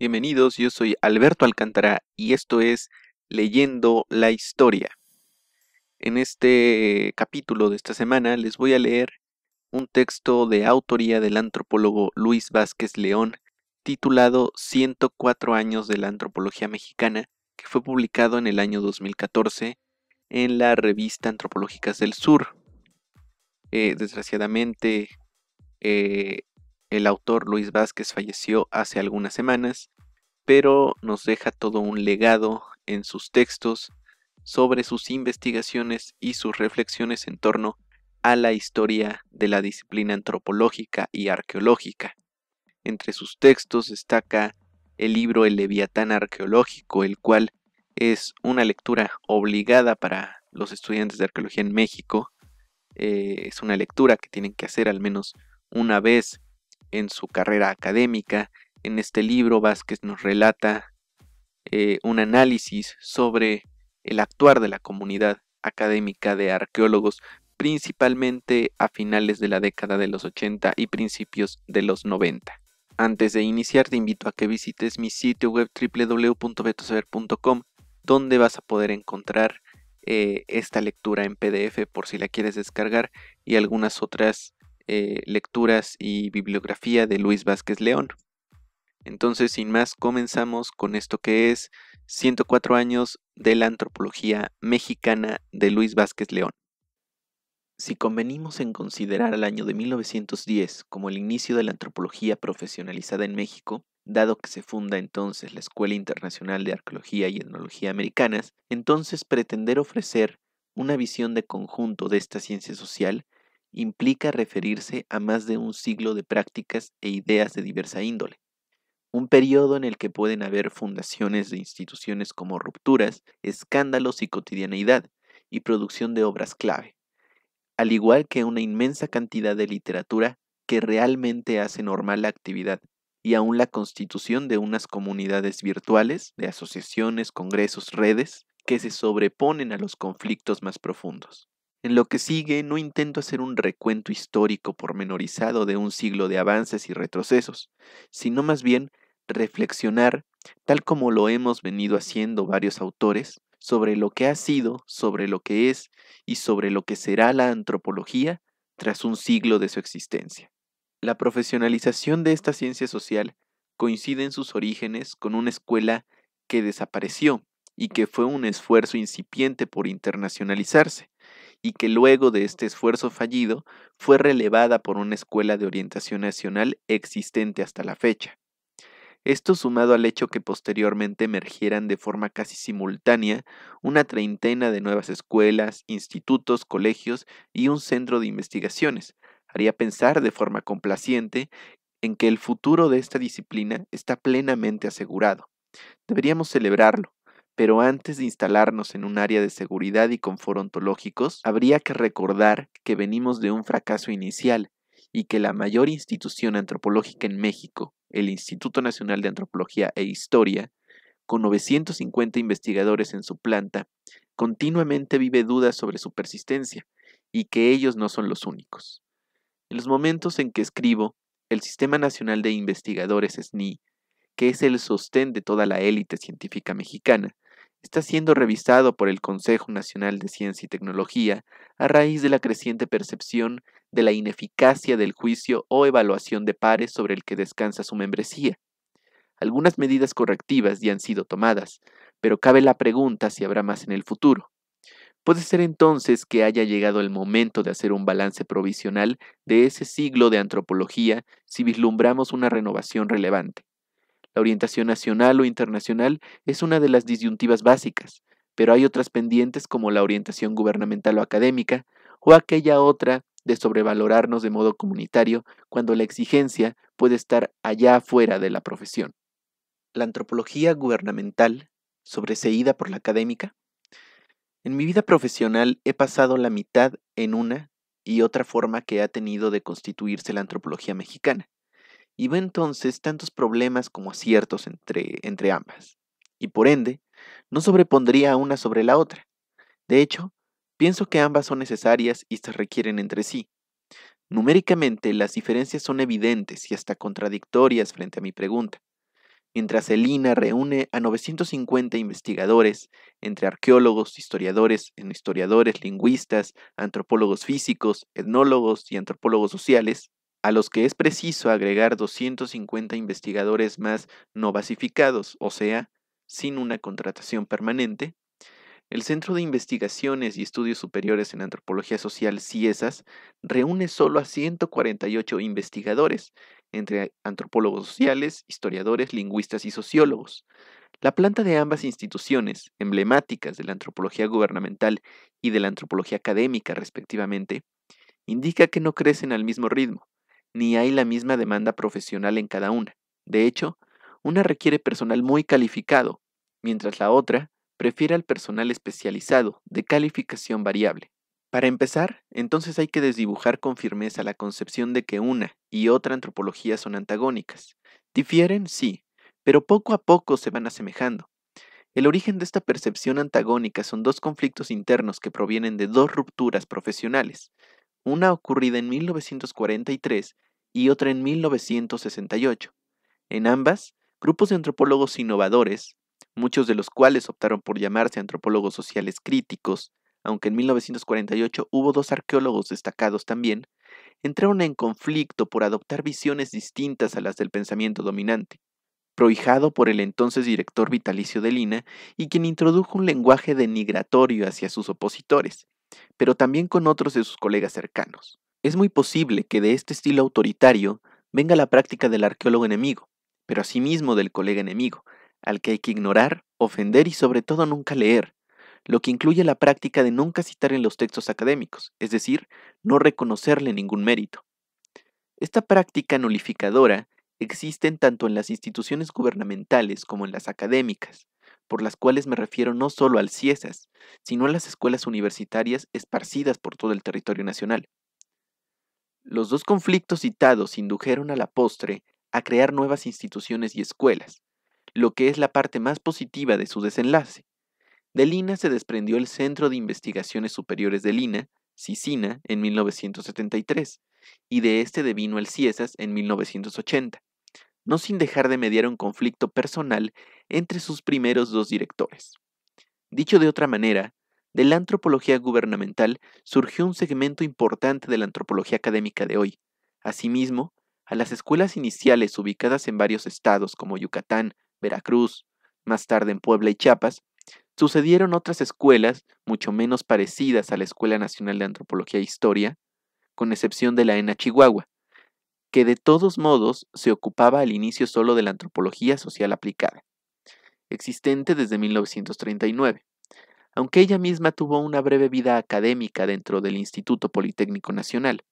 Bienvenidos, yo soy Alberto Alcántara y esto es Leyendo la Historia. En este capítulo de esta semana les voy a leer un texto de autoría del antropólogo Luis Vázquez León titulado 104 años de la antropología mexicana que fue publicado en el año 2014 en la revista Antropológicas del Sur. Eh, desgraciadamente, eh, el autor Luis Vázquez falleció hace algunas semanas, pero nos deja todo un legado en sus textos sobre sus investigaciones y sus reflexiones en torno a la historia de la disciplina antropológica y arqueológica. Entre sus textos destaca el libro El Leviatán Arqueológico, el cual es una lectura obligada para los estudiantes de arqueología en México. Eh, es una lectura que tienen que hacer al menos una vez en su carrera académica. En este libro Vázquez nos relata eh, un análisis sobre el actuar de la comunidad académica de arqueólogos, principalmente a finales de la década de los 80 y principios de los 90. Antes de iniciar te invito a que visites mi sitio web www.betosaber.com donde vas a poder encontrar eh, esta lectura en PDF por si la quieres descargar y algunas otras eh, lecturas y bibliografía de Luis Vázquez León. Entonces, sin más, comenzamos con esto que es 104 años de la antropología mexicana de Luis Vázquez León. Si convenimos en considerar al año de 1910 como el inicio de la antropología profesionalizada en México, dado que se funda entonces la Escuela Internacional de Arqueología y Etnología Americanas, entonces pretender ofrecer una visión de conjunto de esta ciencia social implica referirse a más de un siglo de prácticas e ideas de diversa índole, un periodo en el que pueden haber fundaciones de instituciones como rupturas, escándalos y cotidianeidad, y producción de obras clave, al igual que una inmensa cantidad de literatura que realmente hace normal la actividad y aún la constitución de unas comunidades virtuales, de asociaciones, congresos, redes, que se sobreponen a los conflictos más profundos. En lo que sigue no intento hacer un recuento histórico pormenorizado de un siglo de avances y retrocesos, sino más bien reflexionar, tal como lo hemos venido haciendo varios autores, sobre lo que ha sido, sobre lo que es y sobre lo que será la antropología tras un siglo de su existencia. La profesionalización de esta ciencia social coincide en sus orígenes con una escuela que desapareció y que fue un esfuerzo incipiente por internacionalizarse, y que luego de este esfuerzo fallido fue relevada por una escuela de orientación nacional existente hasta la fecha. Esto sumado al hecho que posteriormente emergieran de forma casi simultánea una treintena de nuevas escuelas, institutos, colegios y un centro de investigaciones, haría pensar de forma complaciente en que el futuro de esta disciplina está plenamente asegurado. Deberíamos celebrarlo, pero antes de instalarnos en un área de seguridad y confort ontológicos, habría que recordar que venimos de un fracaso inicial y que la mayor institución antropológica en México, el Instituto Nacional de Antropología e Historia, con 950 investigadores en su planta, continuamente vive dudas sobre su persistencia y que ellos no son los únicos. En los momentos en que escribo, el Sistema Nacional de Investigadores SNI, que es el sostén de toda la élite científica mexicana, está siendo revisado por el Consejo Nacional de Ciencia y Tecnología a raíz de la creciente percepción de la ineficacia del juicio o evaluación de pares sobre el que descansa su membresía. Algunas medidas correctivas ya han sido tomadas, pero cabe la pregunta si habrá más en el futuro. Puede ser entonces que haya llegado el momento de hacer un balance provisional de ese siglo de antropología si vislumbramos una renovación relevante. La orientación nacional o internacional es una de las disyuntivas básicas, pero hay otras pendientes como la orientación gubernamental o académica, o aquella otra de sobrevalorarnos de modo comunitario cuando la exigencia puede estar allá afuera de la profesión. La antropología gubernamental, sobreseída por la académica. En mi vida profesional he pasado la mitad en una y otra forma que ha tenido de constituirse la antropología mexicana y ve entonces tantos problemas como aciertos entre, entre ambas, y por ende, no sobrepondría una sobre la otra. De hecho, pienso que ambas son necesarias y se requieren entre sí. Numéricamente, las diferencias son evidentes y hasta contradictorias frente a mi pregunta. Mientras Elina reúne a 950 investigadores, entre arqueólogos, historiadores, historiadores, lingüistas, antropólogos físicos, etnólogos y antropólogos sociales, a los que es preciso agregar 250 investigadores más no basificados, o sea, sin una contratación permanente, el Centro de Investigaciones y Estudios Superiores en Antropología Social, CIESAS, reúne solo a 148 investigadores, entre antropólogos sociales, historiadores, lingüistas y sociólogos. La planta de ambas instituciones, emblemáticas de la antropología gubernamental y de la antropología académica respectivamente, indica que no crecen al mismo ritmo, ni hay la misma demanda profesional en cada una. De hecho, una requiere personal muy calificado, mientras la otra prefiere al personal especializado, de calificación variable. Para empezar, entonces hay que desdibujar con firmeza la concepción de que una y otra antropología son antagónicas. Difieren, sí, pero poco a poco se van asemejando. El origen de esta percepción antagónica son dos conflictos internos que provienen de dos rupturas profesionales, una ocurrida en 1943 y otra en 1968. En ambas, grupos de antropólogos innovadores, muchos de los cuales optaron por llamarse antropólogos sociales críticos, aunque en 1948 hubo dos arqueólogos destacados también, entraron en conflicto por adoptar visiones distintas a las del pensamiento dominante, prohijado por el entonces director vitalicio de Lina y quien introdujo un lenguaje denigratorio hacia sus opositores, pero también con otros de sus colegas cercanos. Es muy posible que de este estilo autoritario venga la práctica del arqueólogo enemigo, pero asimismo del colega enemigo, al que hay que ignorar, ofender y sobre todo nunca leer, lo que incluye la práctica de nunca citar en los textos académicos, es decir, no reconocerle ningún mérito. Esta práctica nulificadora existe tanto en las instituciones gubernamentales como en las académicas, por las cuales me refiero no solo al CIESAS, sino a las escuelas universitarias esparcidas por todo el territorio nacional. Los dos conflictos citados indujeron a la postre a crear nuevas instituciones y escuelas, lo que es la parte más positiva de su desenlace. De Lina se desprendió el Centro de Investigaciones Superiores de INA, SICINA, en 1973, y de este devino el CIESAS en 1980 no sin dejar de mediar un conflicto personal entre sus primeros dos directores. Dicho de otra manera, de la antropología gubernamental surgió un segmento importante de la antropología académica de hoy. Asimismo, a las escuelas iniciales ubicadas en varios estados como Yucatán, Veracruz, más tarde en Puebla y Chiapas, sucedieron otras escuelas mucho menos parecidas a la Escuela Nacional de Antropología e Historia, con excepción de la ENA Chihuahua, que de todos modos se ocupaba al inicio solo de la antropología social aplicada, existente desde 1939. Aunque ella misma tuvo una breve vida académica dentro del Instituto Politécnico Nacional.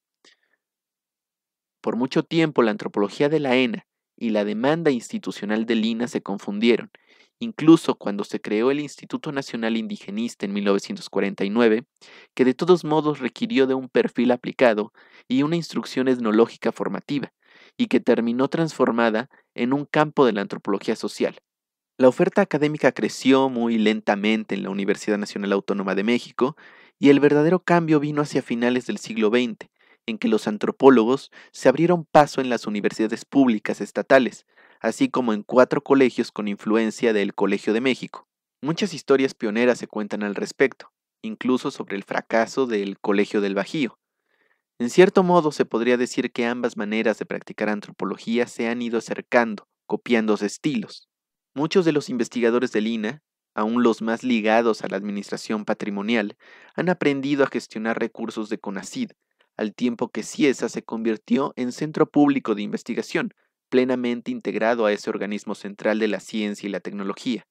Por mucho tiempo la antropología de la ENA y la demanda institucional de INA se confundieron Incluso cuando se creó el Instituto Nacional Indigenista en 1949, que de todos modos requirió de un perfil aplicado y una instrucción etnológica formativa, y que terminó transformada en un campo de la antropología social. La oferta académica creció muy lentamente en la Universidad Nacional Autónoma de México, y el verdadero cambio vino hacia finales del siglo XX, en que los antropólogos se abrieron paso en las universidades públicas estatales, así como en cuatro colegios con influencia del Colegio de México. Muchas historias pioneras se cuentan al respecto, incluso sobre el fracaso del Colegio del Bajío. En cierto modo se podría decir que ambas maneras de practicar antropología se han ido acercando, copiándose estilos. Muchos de los investigadores de Lina, aún los más ligados a la administración patrimonial, han aprendido a gestionar recursos de CONACID, al tiempo que CIESA se convirtió en centro público de investigación, plenamente integrado a ese organismo central de la ciencia y la tecnología.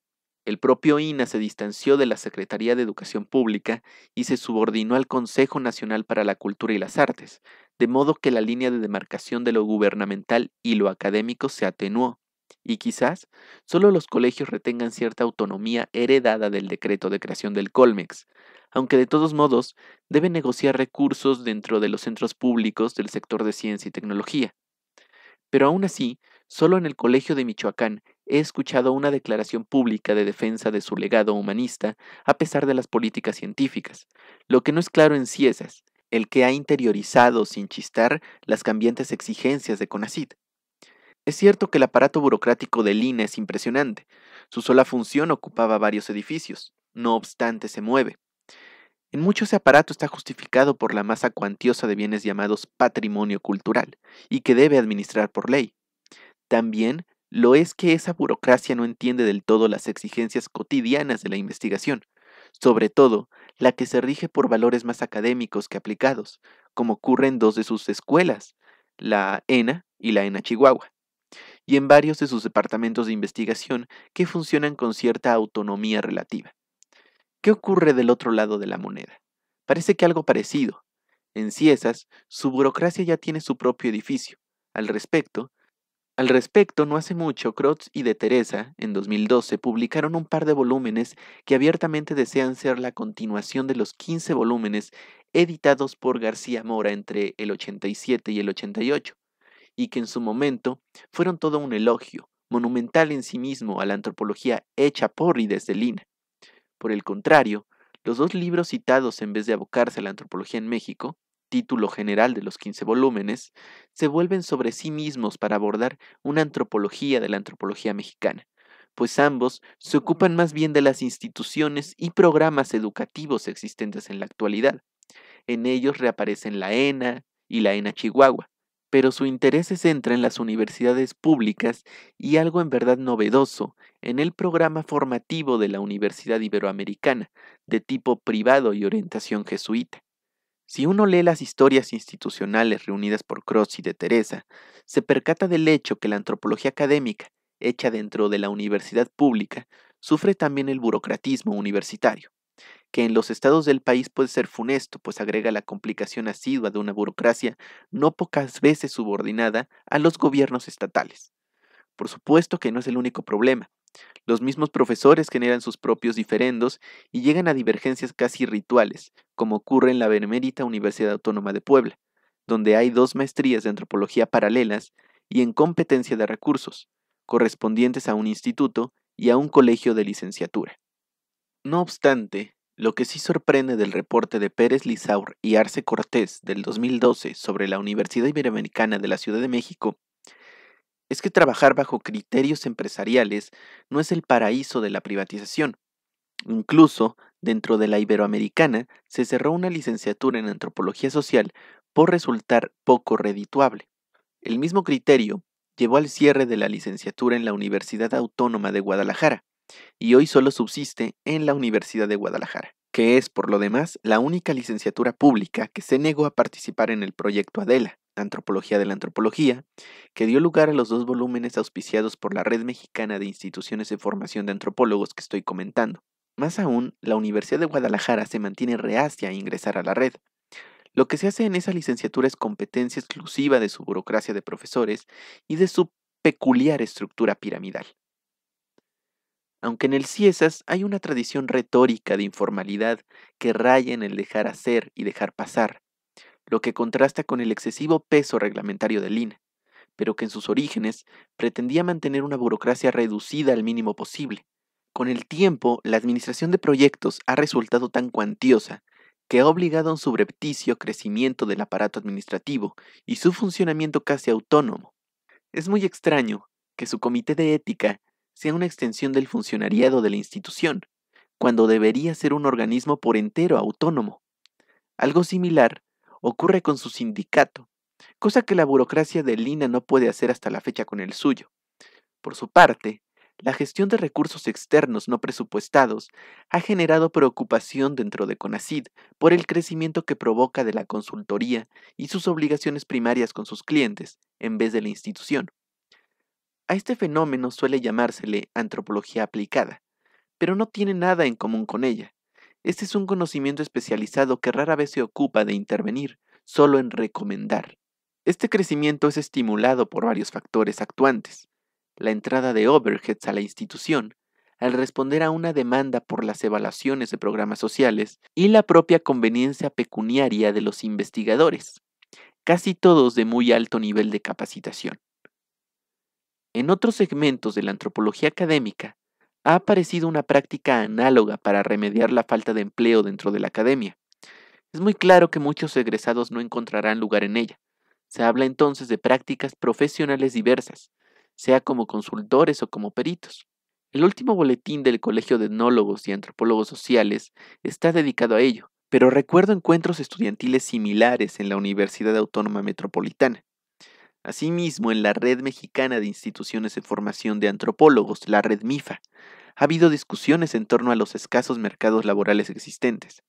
El propio INA se distanció de la Secretaría de Educación Pública y se subordinó al Consejo Nacional para la Cultura y las Artes, de modo que la línea de demarcación de lo gubernamental y lo académico se atenuó, y quizás solo los colegios retengan cierta autonomía heredada del decreto de creación del Colmex, aunque de todos modos deben negociar recursos dentro de los centros públicos del sector de ciencia y tecnología. Pero aún así, solo en el Colegio de Michoacán he escuchado una declaración pública de defensa de su legado humanista a pesar de las políticas científicas. Lo que no es claro en CIESAS, el que ha interiorizado sin chistar las cambiantes exigencias de CONACID. Es cierto que el aparato burocrático del INE es impresionante. Su sola función ocupaba varios edificios. No obstante, se mueve. En muchos ese aparato está justificado por la masa cuantiosa de bienes llamados patrimonio cultural y que debe administrar por ley. También lo es que esa burocracia no entiende del todo las exigencias cotidianas de la investigación, sobre todo la que se rige por valores más académicos que aplicados, como ocurre en dos de sus escuelas, la ENA y la ENA Chihuahua, y en varios de sus departamentos de investigación que funcionan con cierta autonomía relativa. ¿Qué ocurre del otro lado de la moneda? Parece que algo parecido. En Ciesas, su burocracia ya tiene su propio edificio. Al respecto, al respecto, no hace mucho, Krotz y de Teresa, en 2012, publicaron un par de volúmenes que abiertamente desean ser la continuación de los 15 volúmenes editados por García Mora entre el 87 y el 88, y que en su momento fueron todo un elogio, monumental en sí mismo, a la antropología hecha por y desde Lina. Por el contrario, los dos libros citados en vez de abocarse a la antropología en México, título general de los 15 volúmenes, se vuelven sobre sí mismos para abordar una antropología de la antropología mexicana, pues ambos se ocupan más bien de las instituciones y programas educativos existentes en la actualidad. En ellos reaparecen la ENA y la ENA Chihuahua, pero su interés se centra en las universidades públicas y algo en verdad novedoso, en el programa formativo de la Universidad Iberoamericana, de tipo privado y orientación jesuita. Si uno lee las historias institucionales reunidas por Cross y de Teresa, se percata del hecho que la antropología académica, hecha dentro de la universidad pública, sufre también el burocratismo universitario que en los estados del país puede ser funesto, pues agrega la complicación asidua de una burocracia no pocas veces subordinada a los gobiernos estatales. Por supuesto que no es el único problema. Los mismos profesores generan sus propios diferendos y llegan a divergencias casi rituales, como ocurre en la Benemérita Universidad Autónoma de Puebla, donde hay dos maestrías de antropología paralelas y en competencia de recursos, correspondientes a un instituto y a un colegio de licenciatura. No obstante, lo que sí sorprende del reporte de Pérez Lizaur y Arce Cortés del 2012 sobre la Universidad Iberoamericana de la Ciudad de México es que trabajar bajo criterios empresariales no es el paraíso de la privatización. Incluso, dentro de la Iberoamericana, se cerró una licenciatura en antropología social por resultar poco redituable. El mismo criterio llevó al cierre de la licenciatura en la Universidad Autónoma de Guadalajara, y hoy solo subsiste en la Universidad de Guadalajara, que es por lo demás la única licenciatura pública que se negó a participar en el proyecto Adela, Antropología de la Antropología, que dio lugar a los dos volúmenes auspiciados por la Red Mexicana de Instituciones de Formación de Antropólogos que estoy comentando. Más aún, la Universidad de Guadalajara se mantiene reacia a ingresar a la red. Lo que se hace en esa licenciatura es competencia exclusiva de su burocracia de profesores y de su peculiar estructura piramidal aunque en el Ciesas hay una tradición retórica de informalidad que raya en el dejar hacer y dejar pasar, lo que contrasta con el excesivo peso reglamentario del INE, pero que en sus orígenes pretendía mantener una burocracia reducida al mínimo posible. Con el tiempo, la administración de proyectos ha resultado tan cuantiosa que ha obligado a un subrepticio crecimiento del aparato administrativo y su funcionamiento casi autónomo. Es muy extraño que su comité de ética sea una extensión del funcionariado de la institución, cuando debería ser un organismo por entero autónomo. Algo similar ocurre con su sindicato, cosa que la burocracia de Lina no puede hacer hasta la fecha con el suyo. Por su parte, la gestión de recursos externos no presupuestados ha generado preocupación dentro de CONACID por el crecimiento que provoca de la consultoría y sus obligaciones primarias con sus clientes, en vez de la institución. A este fenómeno suele llamársele antropología aplicada, pero no tiene nada en común con ella. Este es un conocimiento especializado que rara vez se ocupa de intervenir, solo en recomendar. Este crecimiento es estimulado por varios factores actuantes. La entrada de overheads a la institución, al responder a una demanda por las evaluaciones de programas sociales y la propia conveniencia pecuniaria de los investigadores, casi todos de muy alto nivel de capacitación. En otros segmentos de la antropología académica, ha aparecido una práctica análoga para remediar la falta de empleo dentro de la academia. Es muy claro que muchos egresados no encontrarán lugar en ella. Se habla entonces de prácticas profesionales diversas, sea como consultores o como peritos. El último boletín del Colegio de Etnólogos y Antropólogos Sociales está dedicado a ello, pero recuerdo encuentros estudiantiles similares en la Universidad Autónoma Metropolitana. Asimismo, en la Red Mexicana de Instituciones de Formación de Antropólogos, la Red MIFA, ha habido discusiones en torno a los escasos mercados laborales existentes.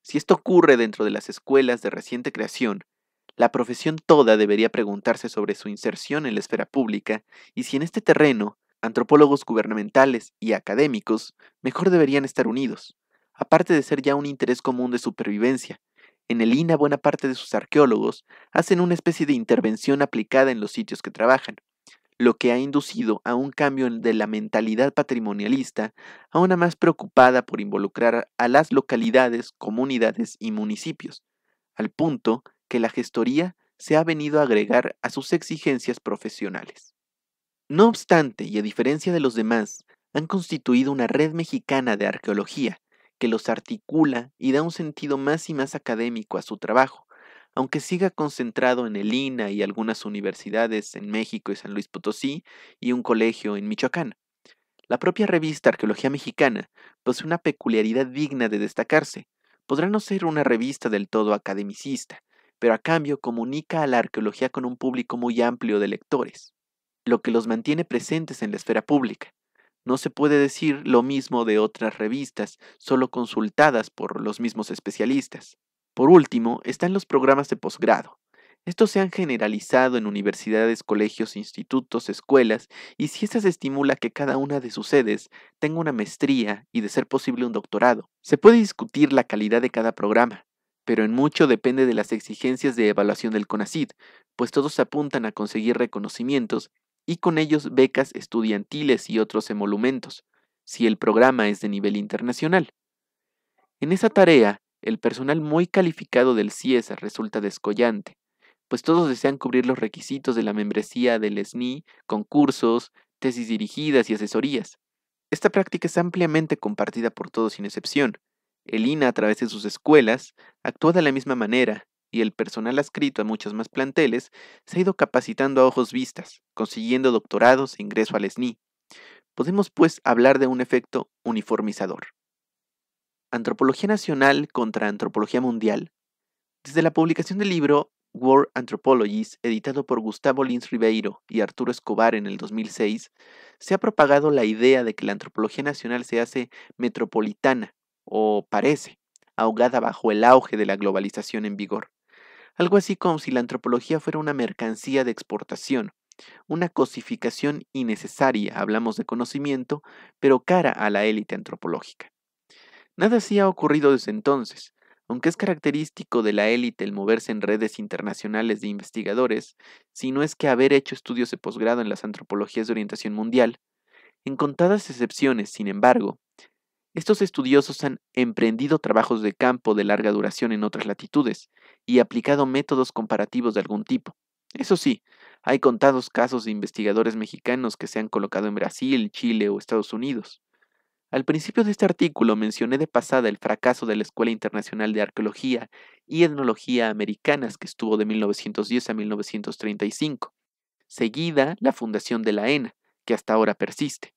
Si esto ocurre dentro de las escuelas de reciente creación, la profesión toda debería preguntarse sobre su inserción en la esfera pública y si en este terreno antropólogos gubernamentales y académicos mejor deberían estar unidos, aparte de ser ya un interés común de supervivencia, en el INA buena parte de sus arqueólogos hacen una especie de intervención aplicada en los sitios que trabajan, lo que ha inducido a un cambio de la mentalidad patrimonialista a una más preocupada por involucrar a las localidades, comunidades y municipios, al punto que la gestoría se ha venido a agregar a sus exigencias profesionales. No obstante, y a diferencia de los demás, han constituido una red mexicana de arqueología, que los articula y da un sentido más y más académico a su trabajo, aunque siga concentrado en el INA y algunas universidades en México y San Luis Potosí y un colegio en Michoacán. La propia revista Arqueología Mexicana posee una peculiaridad digna de destacarse. Podrá no ser una revista del todo academicista, pero a cambio comunica a la arqueología con un público muy amplio de lectores, lo que los mantiene presentes en la esfera pública. No se puede decir lo mismo de otras revistas, solo consultadas por los mismos especialistas. Por último, están los programas de posgrado. Estos se han generalizado en universidades, colegios, institutos, escuelas, y si se estimula que cada una de sus sedes tenga una maestría y de ser posible un doctorado. Se puede discutir la calidad de cada programa, pero en mucho depende de las exigencias de evaluación del CONACID, pues todos apuntan a conseguir reconocimientos y con ellos becas estudiantiles y otros emolumentos, si el programa es de nivel internacional. En esa tarea, el personal muy calificado del CIESA resulta descollante, pues todos desean cubrir los requisitos de la membresía del SNI con cursos, tesis dirigidas y asesorías. Esta práctica es ampliamente compartida por todos sin excepción. El INA, a través de sus escuelas, actúa de la misma manera y el personal adscrito a muchos más planteles se ha ido capacitando a ojos vistas, consiguiendo doctorados e ingreso al SNI. Podemos pues hablar de un efecto uniformizador. Antropología Nacional contra Antropología Mundial. Desde la publicación del libro World Anthropologies, editado por Gustavo Lins Ribeiro y Arturo Escobar en el 2006, se ha propagado la idea de que la antropología nacional se hace metropolitana, o parece, ahogada bajo el auge de la globalización en vigor algo así como si la antropología fuera una mercancía de exportación, una cosificación innecesaria, hablamos de conocimiento, pero cara a la élite antropológica. Nada así ha ocurrido desde entonces. Aunque es característico de la élite el moverse en redes internacionales de investigadores, si no es que haber hecho estudios de posgrado en las antropologías de orientación mundial, en contadas excepciones, sin embargo, estos estudiosos han emprendido trabajos de campo de larga duración en otras latitudes y aplicado métodos comparativos de algún tipo. Eso sí, hay contados casos de investigadores mexicanos que se han colocado en Brasil, Chile o Estados Unidos. Al principio de este artículo mencioné de pasada el fracaso de la Escuela Internacional de Arqueología y Etnología Americanas que estuvo de 1910 a 1935, seguida la fundación de la ENA, que hasta ahora persiste.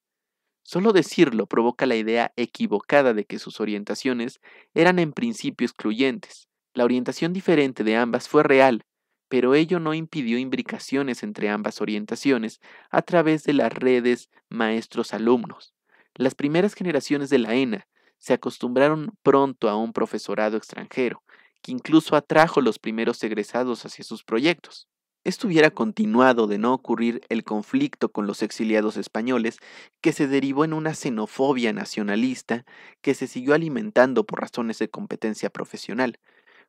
Solo decirlo provoca la idea equivocada de que sus orientaciones eran en principio excluyentes. La orientación diferente de ambas fue real, pero ello no impidió imbricaciones entre ambas orientaciones a través de las redes maestros-alumnos. Las primeras generaciones de la ENA se acostumbraron pronto a un profesorado extranjero, que incluso atrajo los primeros egresados hacia sus proyectos. Esto hubiera continuado de no ocurrir el conflicto con los exiliados españoles, que se derivó en una xenofobia nacionalista que se siguió alimentando por razones de competencia profesional.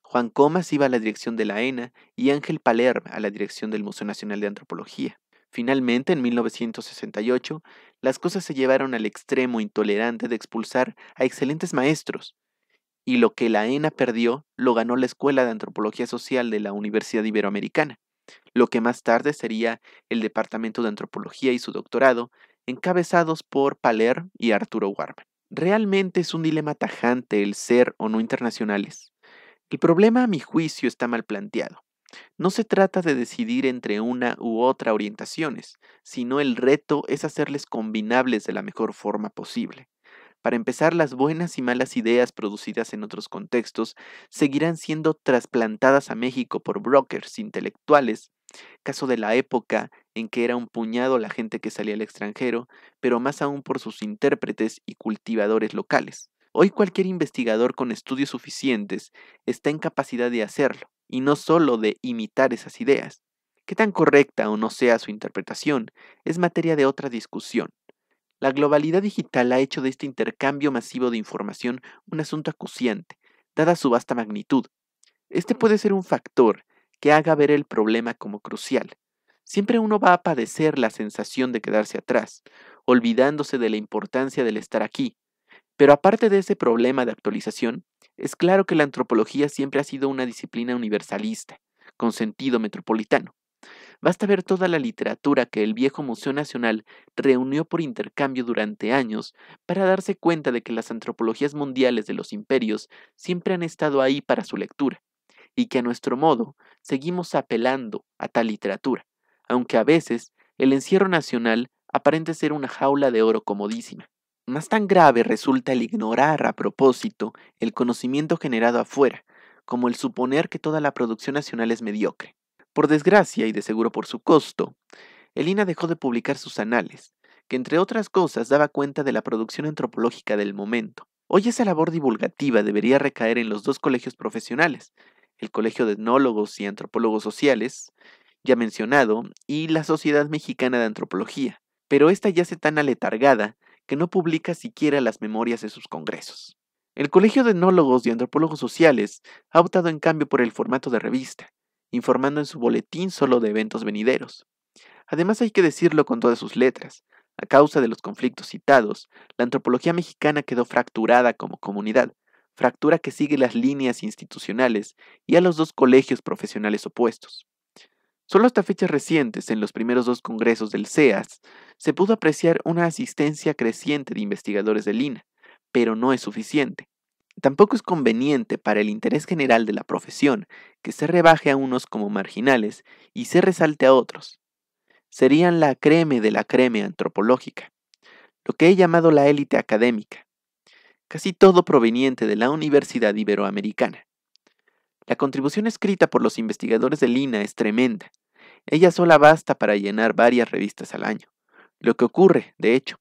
Juan Comas iba a la dirección de la ENA y Ángel Palerm a la dirección del Museo Nacional de Antropología. Finalmente, en 1968, las cosas se llevaron al extremo intolerante de expulsar a excelentes maestros, y lo que la ENA perdió lo ganó la Escuela de Antropología Social de la Universidad Iberoamericana lo que más tarde sería el Departamento de Antropología y su doctorado, encabezados por Paler y Arturo Warman. Realmente es un dilema tajante el ser o no internacionales. El problema, a mi juicio, está mal planteado. No se trata de decidir entre una u otra orientaciones, sino el reto es hacerles combinables de la mejor forma posible. Para empezar, las buenas y malas ideas producidas en otros contextos seguirán siendo trasplantadas a México por brokers intelectuales caso de la época en que era un puñado la gente que salía al extranjero, pero más aún por sus intérpretes y cultivadores locales. Hoy cualquier investigador con estudios suficientes está en capacidad de hacerlo, y no solo de imitar esas ideas. Qué tan correcta o no sea su interpretación es materia de otra discusión. La globalidad digital ha hecho de este intercambio masivo de información un asunto acuciante, dada su vasta magnitud. Este mm. puede ser un factor que haga ver el problema como crucial. Siempre uno va a padecer la sensación de quedarse atrás, olvidándose de la importancia del estar aquí. Pero aparte de ese problema de actualización, es claro que la antropología siempre ha sido una disciplina universalista, con sentido metropolitano. Basta ver toda la literatura que el viejo Museo Nacional reunió por intercambio durante años para darse cuenta de que las antropologías mundiales de los imperios siempre han estado ahí para su lectura, y que a nuestro modo seguimos apelando a tal literatura, aunque a veces el encierro nacional aparente ser una jaula de oro comodísima. Más tan grave resulta el ignorar a propósito el conocimiento generado afuera, como el suponer que toda la producción nacional es mediocre. Por desgracia y de seguro por su costo, Elina dejó de publicar sus anales, que entre otras cosas daba cuenta de la producción antropológica del momento. Hoy esa labor divulgativa debería recaer en los dos colegios profesionales, el Colegio de Etnólogos y Antropólogos Sociales, ya mencionado, y la Sociedad Mexicana de Antropología, pero esta yace tan aletargada que no publica siquiera las memorias de sus congresos. El Colegio de Etnólogos y Antropólogos Sociales ha optado en cambio por el formato de revista, informando en su boletín solo de eventos venideros. Además hay que decirlo con todas sus letras. A causa de los conflictos citados, la antropología mexicana quedó fracturada como comunidad, fractura que sigue las líneas institucionales y a los dos colegios profesionales opuestos. Solo hasta fechas recientes, en los primeros dos congresos del CEAS, se pudo apreciar una asistencia creciente de investigadores del INA, pero no es suficiente. Tampoco es conveniente para el interés general de la profesión que se rebaje a unos como marginales y se resalte a otros. Serían la creme de la creme antropológica, lo que he llamado la élite académica, casi todo proveniente de la Universidad Iberoamericana. La contribución escrita por los investigadores del Lina es tremenda. Ella sola basta para llenar varias revistas al año, lo que ocurre, de hecho.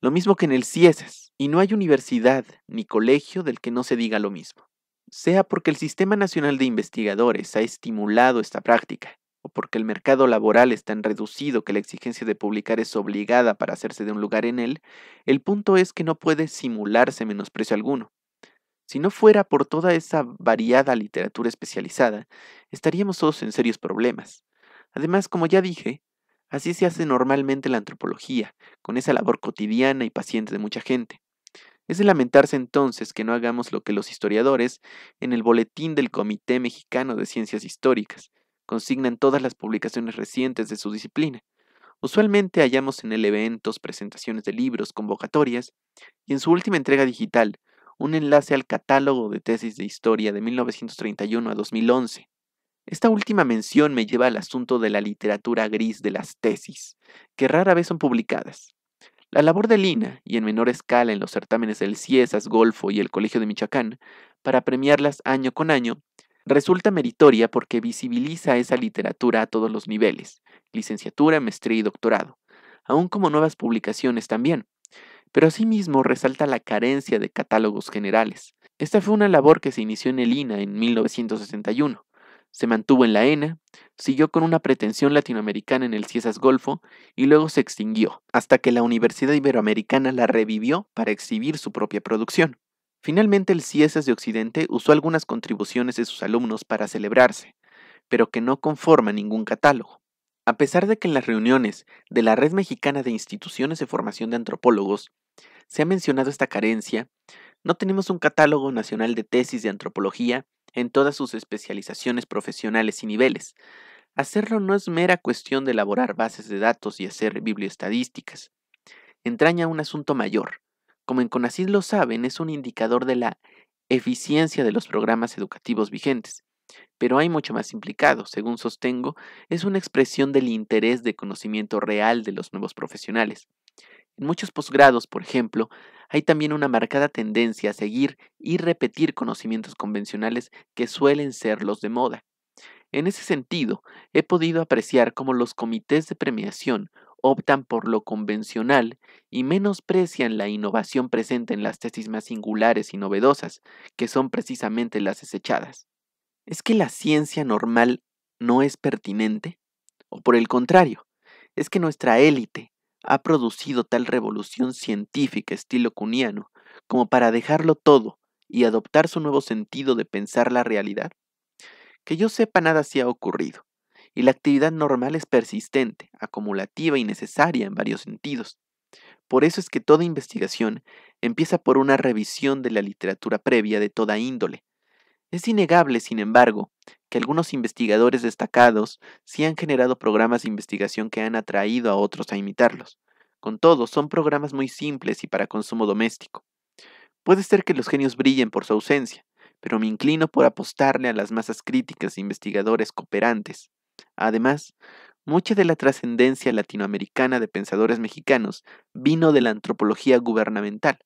Lo mismo que en el CIESAS, y no hay universidad ni colegio del que no se diga lo mismo. Sea porque el Sistema Nacional de Investigadores ha estimulado esta práctica, o porque el mercado laboral es tan reducido que la exigencia de publicar es obligada para hacerse de un lugar en él, el punto es que no puede simularse menosprecio alguno. Si no fuera por toda esa variada literatura especializada, estaríamos todos en serios problemas. Además, como ya dije, así se hace normalmente la antropología, con esa labor cotidiana y paciente de mucha gente. Es de lamentarse entonces que no hagamos lo que los historiadores en el Boletín del Comité Mexicano de Ciencias Históricas, consignan todas las publicaciones recientes de su disciplina. Usualmente hallamos en él eventos, presentaciones de libros, convocatorias, y en su última entrega digital, un enlace al catálogo de tesis de historia de 1931 a 2011. Esta última mención me lleva al asunto de la literatura gris de las tesis, que rara vez son publicadas. La labor de Lina, y en menor escala en los certámenes del CIESAS, Golfo y el Colegio de Michoacán, para premiarlas año con año, resulta meritoria porque visibiliza esa literatura a todos los niveles, licenciatura, maestría y doctorado, aún como nuevas publicaciones también. Pero asimismo resalta la carencia de catálogos generales. Esta fue una labor que se inició en el INA en 1961. Se mantuvo en la ENA, siguió con una pretensión latinoamericana en el Ciesas Golfo y luego se extinguió, hasta que la Universidad Iberoamericana la revivió para exhibir su propia producción. Finalmente el Ciesas de Occidente usó algunas contribuciones de sus alumnos para celebrarse, pero que no conforma ningún catálogo. A pesar de que en las reuniones de la Red Mexicana de Instituciones de Formación de Antropólogos se ha mencionado esta carencia, no tenemos un catálogo nacional de tesis de antropología en todas sus especializaciones profesionales y niveles. Hacerlo no es mera cuestión de elaborar bases de datos y hacer bibliostadísticas, Entraña un asunto mayor, como en CONACYT lo saben, es un indicador de la eficiencia de los programas educativos vigentes. Pero hay mucho más implicado, según sostengo, es una expresión del interés de conocimiento real de los nuevos profesionales. En muchos posgrados, por ejemplo, hay también una marcada tendencia a seguir y repetir conocimientos convencionales que suelen ser los de moda. En ese sentido, he podido apreciar cómo los comités de premiación optan por lo convencional y menosprecian la innovación presente en las tesis más singulares y novedosas, que son precisamente las desechadas. ¿Es que la ciencia normal no es pertinente? ¿O por el contrario, es que nuestra élite ha producido tal revolución científica estilo cuniano como para dejarlo todo y adoptar su nuevo sentido de pensar la realidad? Que yo sepa nada se ha ocurrido, y la actividad normal es persistente, acumulativa y necesaria en varios sentidos. Por eso es que toda investigación empieza por una revisión de la literatura previa de toda índole. Es innegable, sin embargo, que algunos investigadores destacados sí han generado programas de investigación que han atraído a otros a imitarlos. Con todo, son programas muy simples y para consumo doméstico. Puede ser que los genios brillen por su ausencia, pero me inclino por apostarle a las masas críticas e investigadores cooperantes, Además, mucha de la trascendencia latinoamericana de pensadores mexicanos vino de la antropología gubernamental,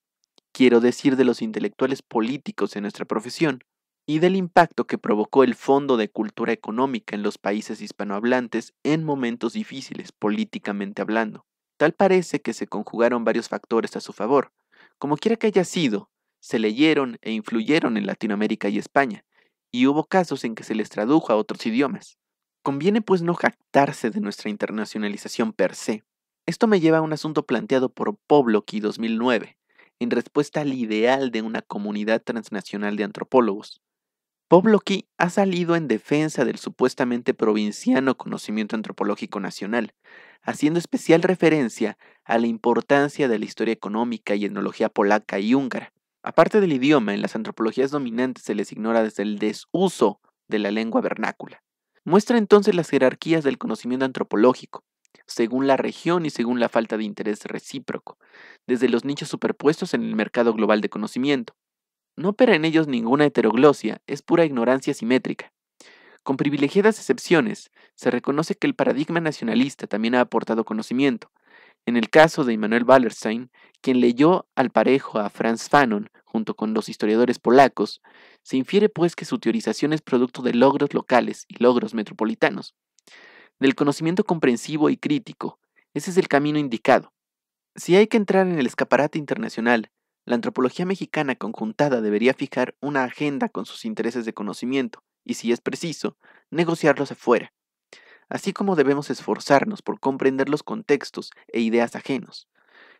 quiero decir de los intelectuales políticos en nuestra profesión, y del impacto que provocó el Fondo de Cultura Económica en los países hispanohablantes en momentos difíciles políticamente hablando. Tal parece que se conjugaron varios factores a su favor. Como quiera que haya sido, se leyeron e influyeron en Latinoamérica y España, y hubo casos en que se les tradujo a otros idiomas. Conviene pues no jactarse de nuestra internacionalización per se. Esto me lleva a un asunto planteado por Pobloqui 2009, en respuesta al ideal de una comunidad transnacional de antropólogos. Pobloqui ha salido en defensa del supuestamente provinciano conocimiento antropológico nacional, haciendo especial referencia a la importancia de la historia económica y etnología polaca y húngara. Aparte del idioma, en las antropologías dominantes se les ignora desde el desuso de la lengua vernácula. Muestra entonces las jerarquías del conocimiento antropológico, según la región y según la falta de interés recíproco, desde los nichos superpuestos en el mercado global de conocimiento. No opera en ellos ninguna heteroglosia, es pura ignorancia simétrica. Con privilegiadas excepciones, se reconoce que el paradigma nacionalista también ha aportado conocimiento. En el caso de Immanuel Wallerstein, quien leyó al parejo a Franz Fanon, junto con los historiadores polacos, se infiere pues que su teorización es producto de logros locales y logros metropolitanos, del conocimiento comprensivo y crítico. Ese es el camino indicado. Si hay que entrar en el escaparate internacional, la antropología mexicana conjuntada debería fijar una agenda con sus intereses de conocimiento y, si es preciso, negociarlos afuera, así como debemos esforzarnos por comprender los contextos e ideas ajenos,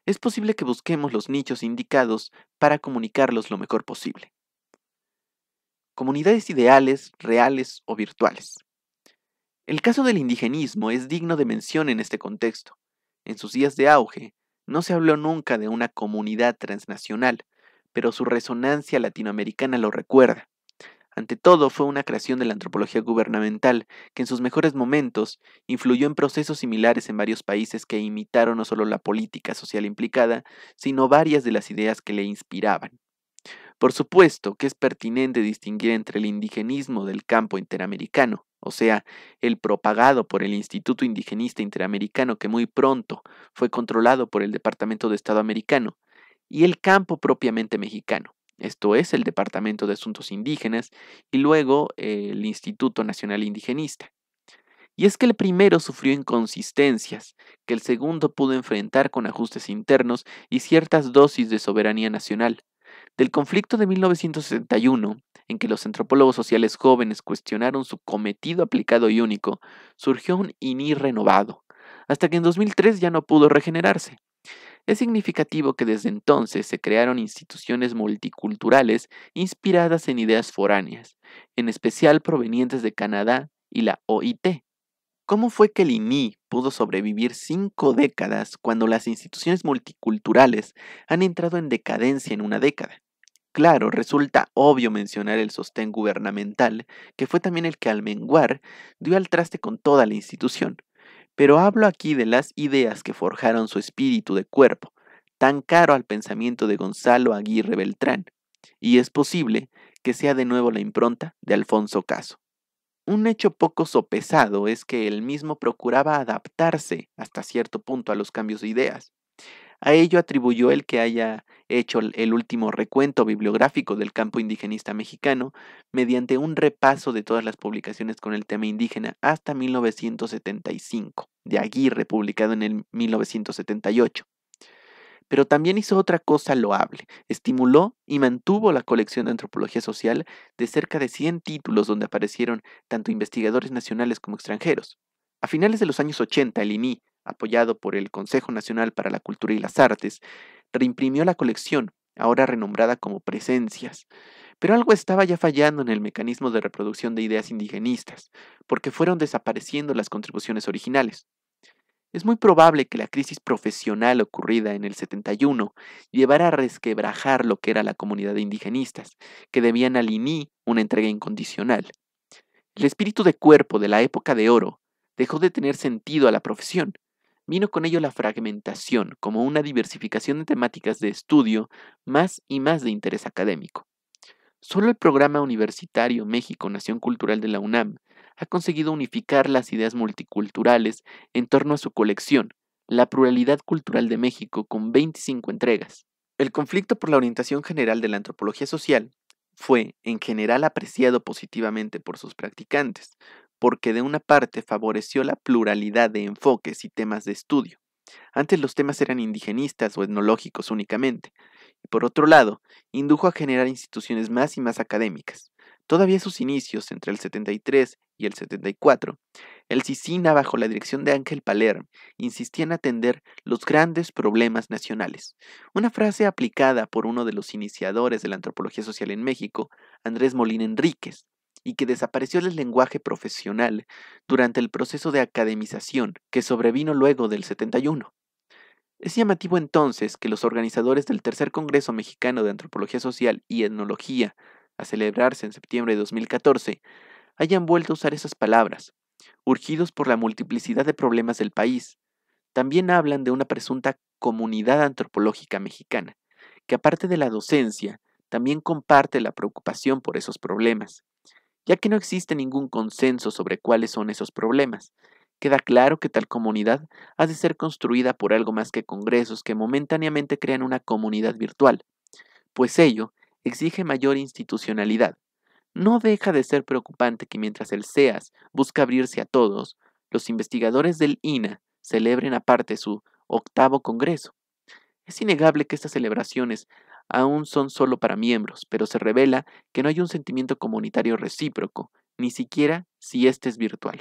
es posible que busquemos los nichos indicados para comunicarlos lo mejor posible. Comunidades ideales, reales o virtuales. El caso del indigenismo es digno de mención en este contexto. En sus días de auge, no se habló nunca de una comunidad transnacional, pero su resonancia latinoamericana lo recuerda. Ante todo, fue una creación de la antropología gubernamental, que en sus mejores momentos influyó en procesos similares en varios países que imitaron no solo la política social implicada, sino varias de las ideas que le inspiraban. Por supuesto que es pertinente distinguir entre el indigenismo del campo interamericano, o sea, el propagado por el Instituto Indigenista Interamericano que muy pronto fue controlado por el Departamento de Estado americano, y el campo propiamente mexicano, esto es el Departamento de Asuntos Indígenas, y luego el Instituto Nacional Indigenista. Y es que el primero sufrió inconsistencias, que el segundo pudo enfrentar con ajustes internos y ciertas dosis de soberanía nacional. Del conflicto de 1961, en que los antropólogos sociales jóvenes cuestionaron su cometido aplicado y único, surgió un INI renovado, hasta que en 2003 ya no pudo regenerarse. Es significativo que desde entonces se crearon instituciones multiculturales inspiradas en ideas foráneas, en especial provenientes de Canadá y la OIT. ¿Cómo fue que el INI pudo sobrevivir cinco décadas cuando las instituciones multiculturales han entrado en decadencia en una década? Claro, resulta obvio mencionar el sostén gubernamental, que fue también el que al menguar dio al traste con toda la institución, pero hablo aquí de las ideas que forjaron su espíritu de cuerpo, tan caro al pensamiento de Gonzalo Aguirre Beltrán, y es posible que sea de nuevo la impronta de Alfonso Caso. Un hecho poco sopesado es que él mismo procuraba adaptarse hasta cierto punto a los cambios de ideas. A ello atribuyó el que haya hecho el último recuento bibliográfico del campo indigenista mexicano mediante un repaso de todas las publicaciones con el tema indígena hasta 1975, de Aguirre, publicado en el 1978. Pero también hizo otra cosa loable, estimuló y mantuvo la colección de antropología social de cerca de 100 títulos donde aparecieron tanto investigadores nacionales como extranjeros. A finales de los años 80, el INI, apoyado por el Consejo Nacional para la Cultura y las Artes, reimprimió la colección, ahora renombrada como Presencias. Pero algo estaba ya fallando en el mecanismo de reproducción de ideas indigenistas, porque fueron desapareciendo las contribuciones originales. Es muy probable que la crisis profesional ocurrida en el 71 llevara a resquebrajar lo que era la comunidad de indigenistas, que debían al INI una entrega incondicional. El espíritu de cuerpo de la época de oro dejó de tener sentido a la profesión vino con ello la fragmentación como una diversificación de temáticas de estudio más y más de interés académico. Solo el programa universitario México Nación Cultural de la UNAM ha conseguido unificar las ideas multiculturales en torno a su colección, La pluralidad cultural de México, con 25 entregas. El conflicto por la orientación general de la antropología social fue, en general, apreciado positivamente por sus practicantes, porque de una parte favoreció la pluralidad de enfoques y temas de estudio. Antes los temas eran indigenistas o etnológicos únicamente, y por otro lado, indujo a generar instituciones más y más académicas. Todavía sus inicios, entre el 73 y el 74, el Cicina, bajo la dirección de Ángel Paler, insistía en atender los grandes problemas nacionales. Una frase aplicada por uno de los iniciadores de la antropología social en México, Andrés Molina Enríquez, y que desapareció el lenguaje profesional durante el proceso de academización que sobrevino luego del 71. Es llamativo entonces que los organizadores del Tercer Congreso Mexicano de Antropología Social y Etnología, a celebrarse en septiembre de 2014, hayan vuelto a usar esas palabras, urgidos por la multiplicidad de problemas del país. También hablan de una presunta comunidad antropológica mexicana, que aparte de la docencia, también comparte la preocupación por esos problemas ya que no existe ningún consenso sobre cuáles son esos problemas. Queda claro que tal comunidad ha de ser construida por algo más que congresos que momentáneamente crean una comunidad virtual, pues ello exige mayor institucionalidad. No deja de ser preocupante que mientras el SEAS busca abrirse a todos, los investigadores del INA celebren aparte su octavo congreso. Es innegable que estas celebraciones aún son solo para miembros, pero se revela que no hay un sentimiento comunitario recíproco, ni siquiera si éste es virtual.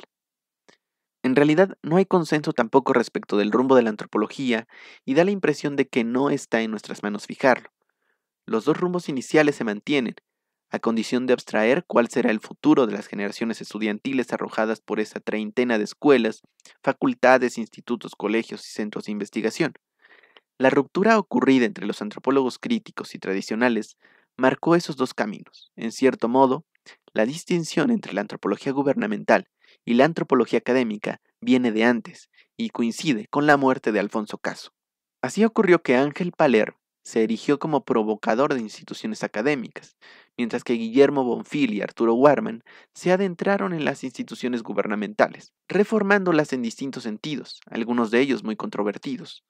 En realidad, no hay consenso tampoco respecto del rumbo de la antropología y da la impresión de que no está en nuestras manos fijarlo. Los dos rumbos iniciales se mantienen, a condición de abstraer cuál será el futuro de las generaciones estudiantiles arrojadas por esa treintena de escuelas, facultades, institutos, colegios y centros de investigación. La ruptura ocurrida entre los antropólogos críticos y tradicionales marcó esos dos caminos. En cierto modo, la distinción entre la antropología gubernamental y la antropología académica viene de antes y coincide con la muerte de Alfonso Caso. Así ocurrió que Ángel Paler se erigió como provocador de instituciones académicas, mientras que Guillermo Bonfil y Arturo Warman se adentraron en las instituciones gubernamentales, reformándolas en distintos sentidos, algunos de ellos muy controvertidos.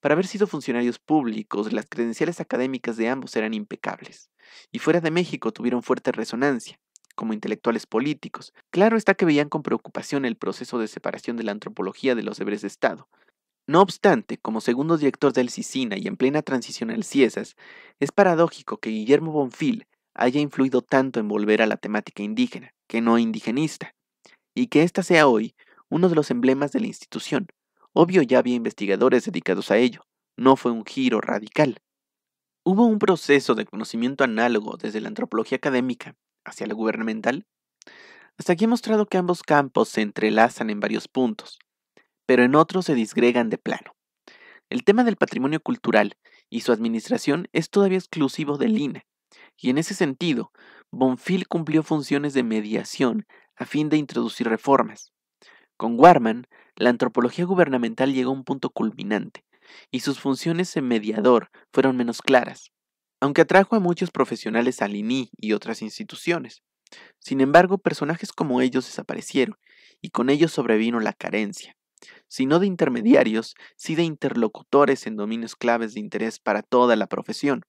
Para haber sido funcionarios públicos, las credenciales académicas de ambos eran impecables, y fuera de México tuvieron fuerte resonancia, como intelectuales políticos. Claro está que veían con preocupación el proceso de separación de la antropología de los deberes de Estado. No obstante, como segundo director del CICINA y en plena transición al CIESAS, es paradójico que Guillermo Bonfil haya influido tanto en volver a la temática indígena, que no indigenista, y que ésta sea hoy uno de los emblemas de la institución, Obvio ya había investigadores dedicados a ello, no fue un giro radical. Hubo un proceso de conocimiento análogo desde la antropología académica hacia la gubernamental. Hasta aquí he mostrado que ambos campos se entrelazan en varios puntos, pero en otros se disgregan de plano. El tema del patrimonio cultural y su administración es todavía exclusivo del INE, y en ese sentido, Bonfil cumplió funciones de mediación a fin de introducir reformas. Con Warman, la antropología gubernamental llegó a un punto culminante, y sus funciones de mediador fueron menos claras, aunque atrajo a muchos profesionales al INI y otras instituciones. Sin embargo, personajes como ellos desaparecieron, y con ellos sobrevino la carencia, si no de intermediarios, sí de interlocutores en dominios claves de interés para toda la profesión.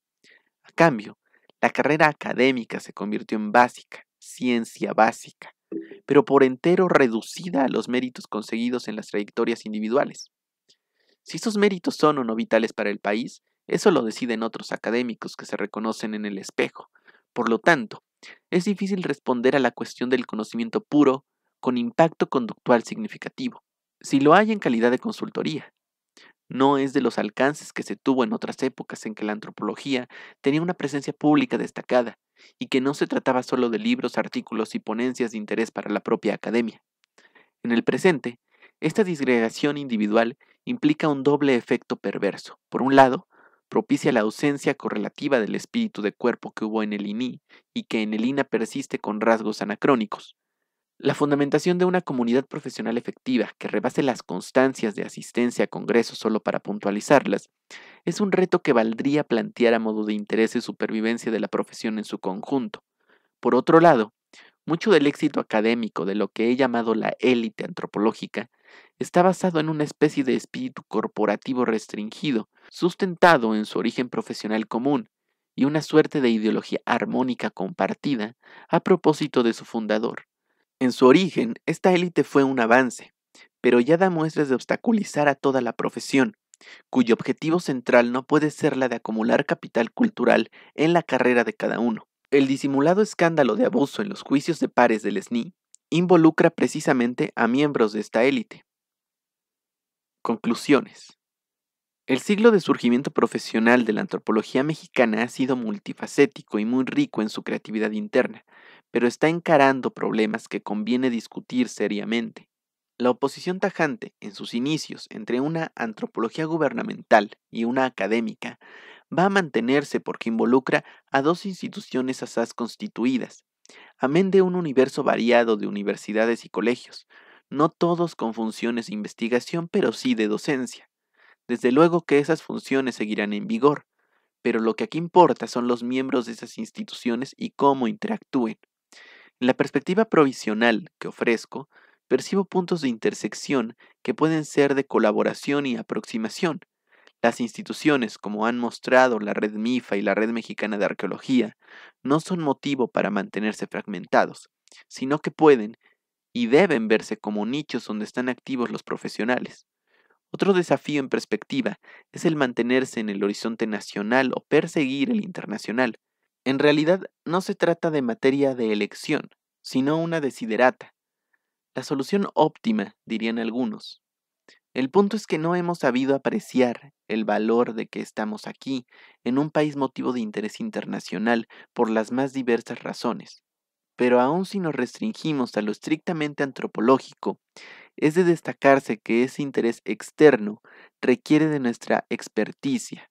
A cambio, la carrera académica se convirtió en básica, ciencia básica, pero por entero reducida a los méritos conseguidos en las trayectorias individuales. Si esos méritos son o no vitales para el país, eso lo deciden otros académicos que se reconocen en el espejo. Por lo tanto, es difícil responder a la cuestión del conocimiento puro con impacto conductual significativo, si lo hay en calidad de consultoría. No es de los alcances que se tuvo en otras épocas en que la antropología tenía una presencia pública destacada y que no se trataba solo de libros, artículos y ponencias de interés para la propia academia. En el presente, esta disgregación individual implica un doble efecto perverso. Por un lado, propicia la ausencia correlativa del espíritu de cuerpo que hubo en el INI y que en el INA persiste con rasgos anacrónicos. La fundamentación de una comunidad profesional efectiva que rebase las constancias de asistencia a congresos solo para puntualizarlas es un reto que valdría plantear a modo de interés y supervivencia de la profesión en su conjunto. Por otro lado, mucho del éxito académico de lo que he llamado la élite antropológica está basado en una especie de espíritu corporativo restringido, sustentado en su origen profesional común, y una suerte de ideología armónica compartida a propósito de su fundador, en su origen, esta élite fue un avance, pero ya da muestras de obstaculizar a toda la profesión, cuyo objetivo central no puede ser la de acumular capital cultural en la carrera de cada uno. El disimulado escándalo de abuso en los juicios de pares del SNI involucra precisamente a miembros de esta élite. Conclusiones. El siglo de surgimiento profesional de la antropología mexicana ha sido multifacético y muy rico en su creatividad interna, pero está encarando problemas que conviene discutir seriamente. La oposición tajante, en sus inicios, entre una antropología gubernamental y una académica, va a mantenerse porque involucra a dos instituciones asaz constituidas, amén de un universo variado de universidades y colegios, no todos con funciones de investigación, pero sí de docencia. Desde luego que esas funciones seguirán en vigor, pero lo que aquí importa son los miembros de esas instituciones y cómo interactúen. En la perspectiva provisional que ofrezco, percibo puntos de intersección que pueden ser de colaboración y aproximación. Las instituciones, como han mostrado la Red MIFA y la Red Mexicana de Arqueología, no son motivo para mantenerse fragmentados, sino que pueden y deben verse como nichos donde están activos los profesionales. Otro desafío en perspectiva es el mantenerse en el horizonte nacional o perseguir el internacional. En realidad no se trata de materia de elección, sino una desiderata. La solución óptima, dirían algunos. El punto es que no hemos sabido apreciar el valor de que estamos aquí, en un país motivo de interés internacional, por las más diversas razones. Pero aun si nos restringimos a lo estrictamente antropológico, es de destacarse que ese interés externo requiere de nuestra experticia,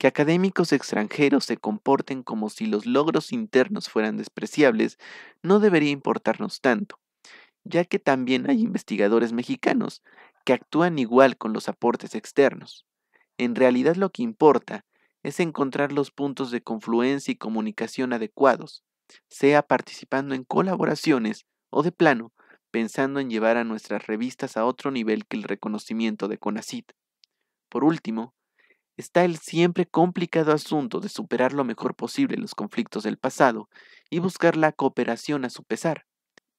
que académicos extranjeros se comporten como si los logros internos fueran despreciables no debería importarnos tanto, ya que también hay investigadores mexicanos que actúan igual con los aportes externos. En realidad lo que importa es encontrar los puntos de confluencia y comunicación adecuados, sea participando en colaboraciones o de plano pensando en llevar a nuestras revistas a otro nivel que el reconocimiento de CONACIT. Por último, está el siempre complicado asunto de superar lo mejor posible los conflictos del pasado y buscar la cooperación a su pesar.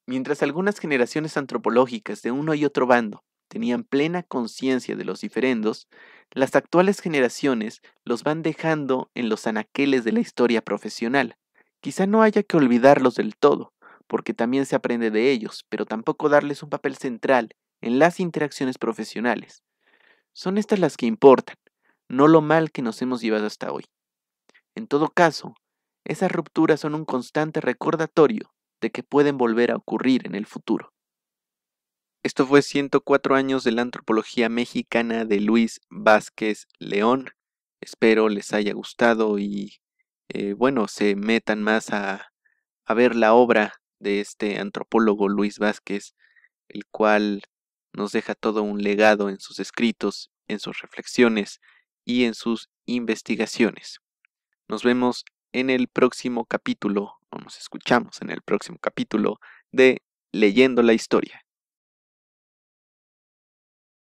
Mientras algunas generaciones antropológicas de uno y otro bando tenían plena conciencia de los diferendos, las actuales generaciones los van dejando en los anaqueles de la historia profesional. Quizá no haya que olvidarlos del todo, porque también se aprende de ellos, pero tampoco darles un papel central en las interacciones profesionales. Son estas las que importan, no lo mal que nos hemos llevado hasta hoy. En todo caso, esas rupturas son un constante recordatorio de que pueden volver a ocurrir en el futuro. Esto fue 104 años de la antropología mexicana de Luis Vázquez León. Espero les haya gustado y, eh, bueno, se metan más a, a ver la obra de este antropólogo Luis Vázquez, el cual nos deja todo un legado en sus escritos, en sus reflexiones y en sus investigaciones. Nos vemos en el próximo capítulo, o nos escuchamos en el próximo capítulo de Leyendo la Historia.